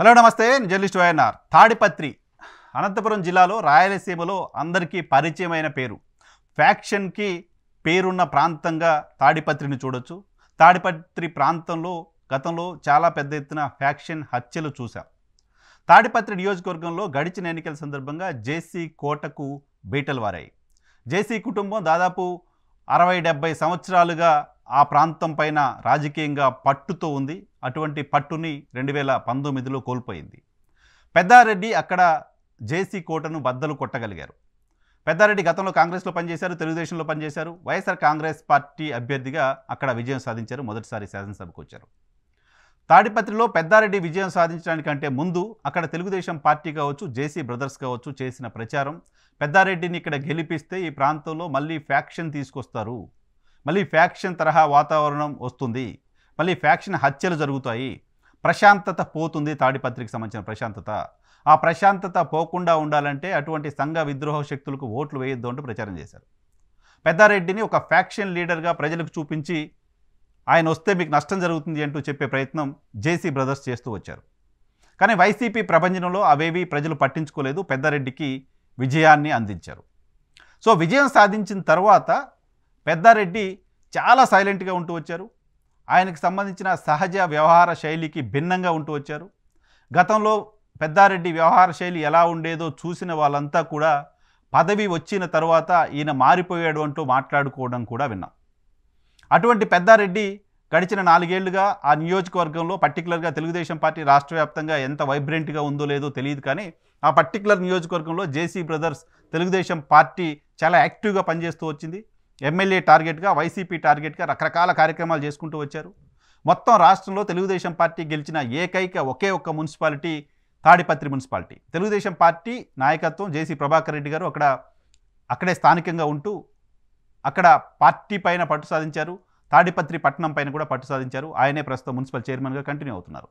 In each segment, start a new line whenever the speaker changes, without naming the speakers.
hello నమస్తే journalist YNR Tadipatri Anantapuram జిల్లాలో రాయలసీమలో అందరికీ పరిచయమైన పేరు ఫ్యాక్షన్కి పేరున్న ప్రాంతంగా తాడిపత్రిని చూడొచ్చు తాడిపత్రి ప్రాంతంలో గతంలో చాలా పెద్ద ఎత్తున ఫ్యాక్షన్ హత్యలు చూశాం తాడిపత్రి నియోజకవర్గంలో గడిచిన ఎన్నికల సందర్భంగా జేసీ కోటకు బీటలు వారాయి జేసీ కుటుంబం దాదాపు అరవై డెబ్బై సంవత్సరాలుగా ఆ ప్రాంతం పైన రాజకీయంగా పట్టుతో ఉంది అటువంటి పట్టుని రెండు వేల పంతొమ్మిదిలో కోల్పోయింది పెద్దారెడ్డి అక్కడ జేసీ కోటను బద్దలు కొట్టగలిగారు పెద్దారెడ్డి గతంలో కాంగ్రెస్లో పనిచేశారు తెలుగుదేశంలో పనిచేశారు వైఎస్ఆర్ కాంగ్రెస్ పార్టీ అభ్యర్థిగా అక్కడ విజయం సాధించారు మొదటిసారి శాసనసభకు వచ్చారు తాడిపత్రిలో పెద్దారెడ్డి విజయం సాధించడానికంటే ముందు అక్కడ తెలుగుదేశం పార్టీ కావచ్చు జేసీ బ్రదర్స్ కావచ్చు చేసిన ప్రచారం పెద్దారెడ్డిని ఇక్కడ గెలిపిస్తే ఈ ప్రాంతంలో మళ్ళీ ఫ్యాక్షన్ తీసుకొస్తారు మళ్ళీ ఫ్యాక్షన్ తరహా వాతావరణం వస్తుంది మళ్ళీ ఫ్యాక్షన్ హత్యలు జరుగుతాయి ప్రశాంతత పోతుంది తాడిపత్రికి సంబంధించిన ప్రశాంతత ఆ ప్రశాంతత పోకుండా ఉండాలంటే అటువంటి సంఘ విద్రోహ శక్తులకు ఓట్లు వేయొద్దు అంటూ ప్రచారం చేశారు పెద్దారెడ్డిని ఒక ఫ్యాక్షన్ లీడర్గా ప్రజలకు చూపించి ఆయన వస్తే మీకు నష్టం జరుగుతుంది అంటూ చెప్పే ప్రయత్నం జేసీ బ్రదర్స్ చేస్తూ వచ్చారు కానీ వైసీపీ ప్రపంచంలో అవేవి ప్రజలు పట్టించుకోలేదు పెద్దారెడ్డికి విజయాన్ని అందించారు సో విజయం సాధించిన తర్వాత పెద్దారెడ్డి చాలా సైలెంట్గా ఉంటూ వచ్చారు ఆయనకు సంబంధించిన సహజ వ్యవహార శైలికి భిన్నంగా ఉంటూ వచ్చారు గతంలో పెద్దారెడ్డి వ్యవహార శైలి ఎలా ఉండేదో చూసిన వాళ్ళంతా కూడా పదవి వచ్చిన తర్వాత ఈయన మారిపోయాడు అంటూ మాట్లాడుకోవడం కూడా విన్నాం అటువంటి పెద్దారెడ్డి గడిచిన నాలుగేళ్లుగా ఆ నియోజకవర్గంలో పర్టికులర్గా తెలుగుదేశం పార్టీ రాష్ట్ర వ్యాప్తంగా ఎంత వైబ్రెంట్గా ఉందో లేదో తెలియదు కానీ ఆ పర్టికులర్ నియోజకవర్గంలో జేసీ బ్రదర్స్ తెలుగుదేశం పార్టీ చాలా యాక్టివ్గా పనిచేస్తూ వచ్చింది ఎమ్మెల్యే టార్గెట్గా వైసీపీ టార్గెట్గా రకరకాల కార్యక్రమాలు చేసుకుంటూ వచ్చారు మొత్తం రాష్ట్రంలో తెలుగుదేశం పార్టీ గెలిచిన ఏకైక ఒకే ఒక్క municipality Tadipatri municipality Telugu Desam party నాయకత్వం జేసీ ప్రభాకర్ రెడ్డి గారు అక్కడ అక్కడే స్థానికంగా ఉంటూ అక్కడ పార్టీ పైన పట్టు సాధించారు తాడిపత్రి పట్టణం పైన కూడా పట్టు సాధించారు ఆయనే ప్రస్తుతం మున్సిపల్ చైర్మన్గా కంటిన్యూ అవుతున్నారు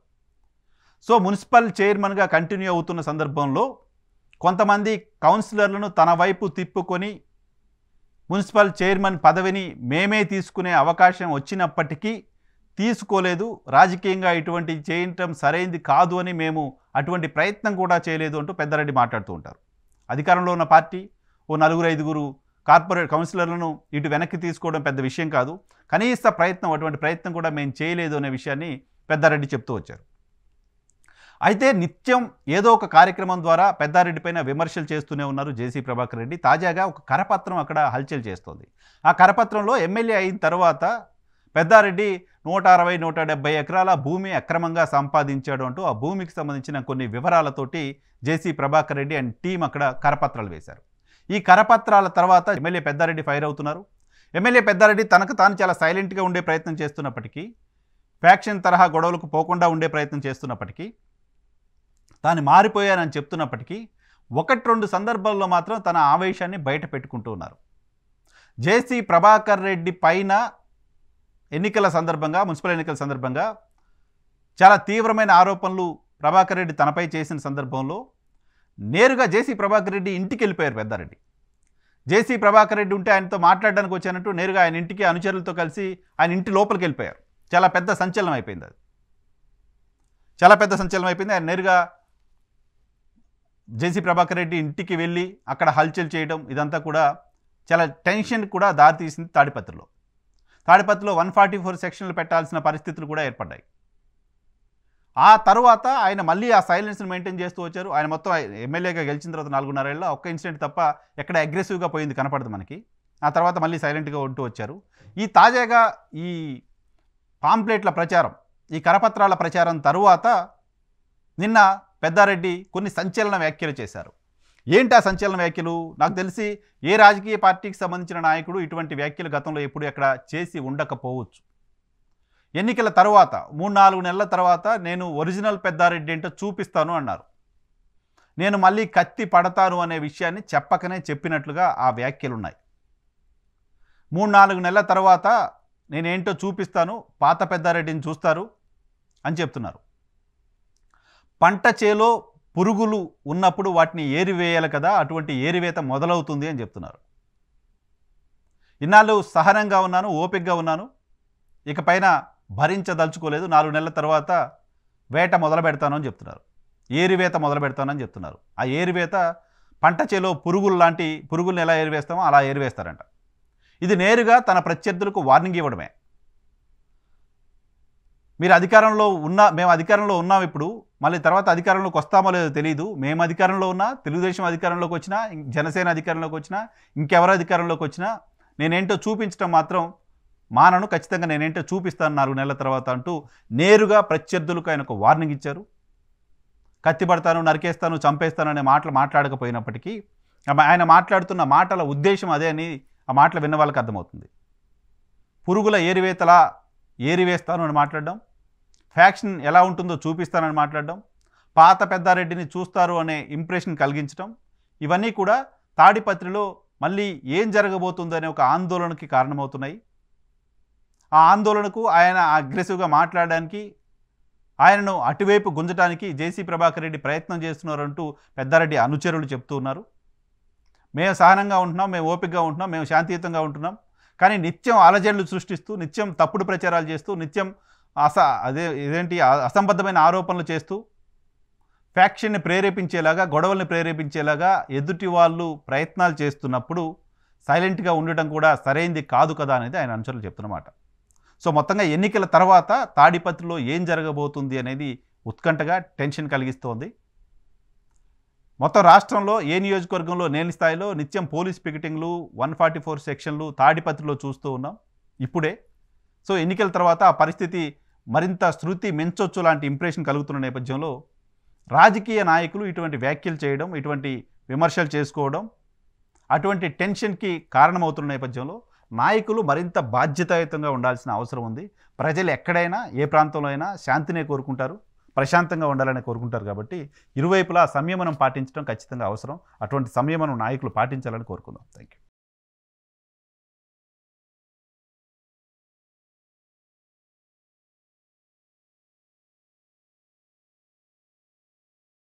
సో మున్సిపల్ చైర్మన్గా కంటిన్యూ అవుతున్న సందర్భంలో కొంతమంది కౌన్సిలర్లను తన వైపు తిప్పుకొని మున్సిపల్ చైర్మన్ పదవిని మేమే తీసుకునే అవకాశం వచ్చినప్పటికీ తీసుకోలేదు రాజకీయంగా ఇటువంటి చేయటం సరైంది కాదు అని మేము అటువంటి ప్రయత్నం కూడా చేయలేదు అంటూ పెద్దారెడ్డి మాట్లాడుతూ ఉంటారు అధికారంలో ఉన్న పార్టీ ఓ నలుగురు ఐదుగురు కార్పొరేట్ కౌన్సిలర్లను ఇటు వెనక్కి తీసుకోవడం పెద్ద విషయం కాదు కనీస ప్రయత్నం అటువంటి ప్రయత్నం కూడా మేము చేయలేదు అనే విషయాన్ని పెద్దారెడ్డి చెప్తూ వచ్చారు అయితే నిత్యం ఏదో ఒక కార్యక్రమం ద్వారా పెద్దారెడ్డిపైన విమర్శలు చేస్తూనే ఉన్నారు జేసీ ప్రభాకర్ రెడ్డి తాజాగా ఒక కరపత్రం అక్కడ హల్చల్ చేస్తోంది ఆ కరపత్రంలో ఎమ్మెల్యే అయిన తర్వాత పెద్దారెడ్డి నూట అరవై నూట డెబ్బై ఎకరాల భూమి అక్రమంగా సంపాదించాడు అంటూ ఆ భూమికి సంబంధించిన కొన్ని వివరాలతోటి JC Prabhakar Reddy and team అక్కడ కరపత్రాలు వేశారు ఈ కరపత్రాల తర్వాత ఎమ్మెల్యే పెద్దారెడ్డి ఫైర్ అవుతున్నారు ఎమ్మెల్యే పెద్దారెడ్డి తనకు తాను చాలా సైలెంట్గా ఉండే ప్రయత్నం చేస్తున్నప్పటికీ ఫ్యాక్షన్ తరహా గొడవలకు పోకుండా ఉండే ప్రయత్నం చేస్తున్నప్పటికీ తాను మారిపోయానని చెప్తున్నప్పటికీ ఒకటి రెండు సందర్భాల్లో మాత్రం తన ఆవేశాన్ని బయట పెట్టుకుంటూ ఉన్నారు జేసీ ప్రభాకర్ రెడ్డి పైన ఎన్నికల సందర్భంగా మున్సిపల్ ఎన్నికల సందర్భంగా చాలా తీవ్రమైన ఆరోపణలు ప్రభాకర్ రెడ్డి తనపై చేసిన సందర్భంలో నేరుగా జేసీ ప్రభాకర్ రెడ్డి ఇంటికి వెళ్ళిపోయారు పెద్దారెడ్డి జేసీ ప్రభాకర్ రెడ్డి ఉంటే ఆయనతో మాట్లాడడానికి వచ్చానంటూ నేరుగా ఆయన ఇంటికి అనుచరులతో కలిసి ఆయన ఇంటి లోపలికి వెళ్ళిపోయారు చాలా పెద్ద సంచలనం అయిపోయింది అది చాలా పెద్ద సంచలనం అయిపోయింది ఆయన నేరుగా జేసీ ప్రభాకర్ రెడ్డి ఇంటికి వెళ్ళి అక్కడ హల్చల్ చేయడం ఇదంతా కూడా చాలా టెన్షన్ కూడా దారితీసింది తాడిపత్రిలో తాడిపత్రిలో వన్ ఫార్టీ ఫోర్ సెక్షన్లు పెట్టాల్సిన పరిస్థితులు కూడా ఏర్పడ్డాయి ఆ తర్వాత ఆయన మళ్ళీ ఆ సైలెన్స్ని మెయింటైన్ చేస్తూ వచ్చారు ఆయన మొత్తం ఎమ్మెల్యేగా గెలిచిన తర్వాత నాలుగున్నరేళ్ళ ఒక్క ఇన్సిడెంట్ తప్ప ఎక్కడ అగ్రెసివ్గా పోయింది కనపడదు మనకి ఆ తర్వాత మళ్ళీ సైలెంట్గా ఉంటూ వచ్చారు ఈ తాజాగా ఈ పాంప్లెట్ల ప్రచారం ఈ కరపత్రాల ప్రచారం తరువాత నిన్న పెద్దారెడ్డి కొన్ని సంచలన వ్యాఖ్యలు చేశారు ఏంటి ఆ సంచలన వ్యాఖ్యలు నాకు తెలిసి ఏ రాజకీయ పార్టీకి సంబంధించిన నాయకుడు ఇటువంటి వ్యాఖ్యలు గతంలో ఎప్పుడు ఎక్కడ చేసి ఉండకపోవచ్చు ఎన్నికల తర్వాత మూడు నాలుగు నెలల తర్వాత నేను ఒరిజినల్ పెద్దారెడ్డి ఏంటో చూపిస్తాను అన్నారు నేను మళ్ళీ కత్తి పడతాను అనే విషయాన్ని చెప్పకనే చెప్పినట్లుగా ఆ వ్యాఖ్యలున్నాయి మూడు నాలుగు నెలల తర్వాత నేనేంటో చూపిస్తాను పాత పెద్దారెడ్డిని చూస్తారు అని చెప్తున్నారు పంట చేలో పురుగులు ఉన్నప్పుడు వాటిని ఏరివేయాలి కదా అటువంటి ఏరివేత మొదలవుతుంది అని చెప్తున్నారు ఇన్నాళ్ళు సహనంగా ఉన్నాను ఓపికగా ఉన్నాను ఇకపైన భరించదలుచుకోలేదు నాలుగు నెలల తర్వాత వేట మొదలు పెడతాను అని చెప్తున్నారు ఏరివేత మొదలు పెడతానని చెప్తున్నారు ఆ ఏరివేత పంట చేలో పురుగులు లాంటి పురుగులను ఎలా ఏరివేస్తామో అలా ఏరివేస్తారంట ఇది నేరుగా తన ప్రత్యర్థులకు వార్నింగ్ ఇవ్వడమే మీరు అధికారంలో ఉన్నా మేము అధికారంలో ఉన్నాం ఇప్పుడు మళ్ళీ తర్వాత అధికారంలోకి వస్తామో లేదో తెలియదు మేము అధికారంలో ఉన్నా తెలుగుదేశం అధికారంలోకి వచ్చినా జనసేన అధికారంలోకి వచ్చినా ఇంకెవరు అధికారంలోకి వచ్చినా నేనేంటో చూపించడం మాత్రం మానను ఖచ్చితంగా నేనేంటో చూపిస్తాను నాలుగు నెలల తర్వాత అంటూ నేరుగా ప్రత్యర్థులకు ఆయన ఒక వార్నింగ్ ఇచ్చారు కత్తిపడతాను నరికేస్తాను చంపేస్తాను అనే మాటలు మాట్లాడకపోయినప్పటికీ ఆయన మాట్లాడుతున్న మాటల ఉద్దేశం అదే అని ఆ మాటలు విన్న వాళ్ళకి అర్థమవుతుంది పురుగుల ఏరివేతల ఏరి వేస్తాను అని మాట్లాడడం ఫ్యాక్షన్ ఎలా ఉంటుందో చూపిస్తానని మాట్లాడడం పాత పెద్దారెడ్డిని చూస్తారు అనే ఇంప్రెషన్ కలిగించడం ఇవన్నీ కూడా తాడిపత్రిలో మళ్ళీ ఏం జరగబోతుందనే ఒక ఆందోళనకి కారణమవుతున్నాయి ఆ ఆందోళనకు ఆయన అగ్రెసివ్గా మాట్లాడడానికి ఆయనను అటువైపు గుంజడానికి జేసీ ప్రభాకర్ రెడ్డి ప్రయత్నం చేస్తున్నారంటూ పెద్దారెడ్డి అనుచరులు చెప్తూ ఉన్నారు మేము సహనంగా ఉంటున్నాం మేము ఓపికగా ఉంటున్నాం మేము శాంతియుతంగా ఉంటున్నాం కానీ నిత్యం అలజడులు సృష్టిస్తూ నిత్యం తప్పుడు ప్రచారాలు చేస్తూ నిత్యం అస అదే ఇదేంటి అసంబద్ధమైన ఆరోపణలు చేస్తూ ఫ్యాక్షన్ని ప్రేరేపించేలాగా గొడవల్ని ప్రేరేపించేలాగా ఎదుటి వాళ్ళు ప్రయత్నాలు చేస్తున్నప్పుడు సైలెంట్గా ఉండటం కూడా సరైంది కాదు కదా అనేది ఆయన అనుచరులు చెప్తున్నమాట సో మొత్తంగా ఎన్నికల తర్వాత తాడిపత్రిలో ఏం జరగబోతుంది అనేది ఉత్కంఠగా టెన్షన్ కలిగిస్తోంది మొత్తం రాష్ట్రంలో ఏ నియోజకవర్గంలో నేని స్థాయిలో నిత్యం పోలీస్ పికెటింగ్లు వన్ ఫార్టీ ఫోర్ సెక్షన్లు తాడిపత్రిలో చూస్తూ ఉన్నాం ఇప్పుడే సో ఎన్నికల తర్వాత ఆ పరిస్థితి మరింత శృతి మెంచొచ్చు లాంటి ఇంప్రెషన్ కలుగుతున్న నేపథ్యంలో రాజకీయ నాయకులు ఇటువంటి వ్యాఖ్యలు చేయడం ఇటువంటి విమర్శలు చేసుకోవడం అటువంటి టెన్షన్కి కారణమవుతున్న నేపథ్యంలో నాయకులు మరింత బాధ్యతాయుతంగా ఉండాల్సిన అవసరం ఉంది ప్రజలు ఎక్కడైనా ఏ ప్రాంతంలో అయినా శాంతినే కోరుకుంటారు ప్రశాంతంగా ఉండాలని కోరుకుంటారు కాబట్టి ఇరువైపులా సంయమనం పాటించడం ఖచ్చితంగా అవసరం అటువంటి సంయమనం నాయకులు పాటించాలని కోరుకుందాం థ్యాంక్ యూ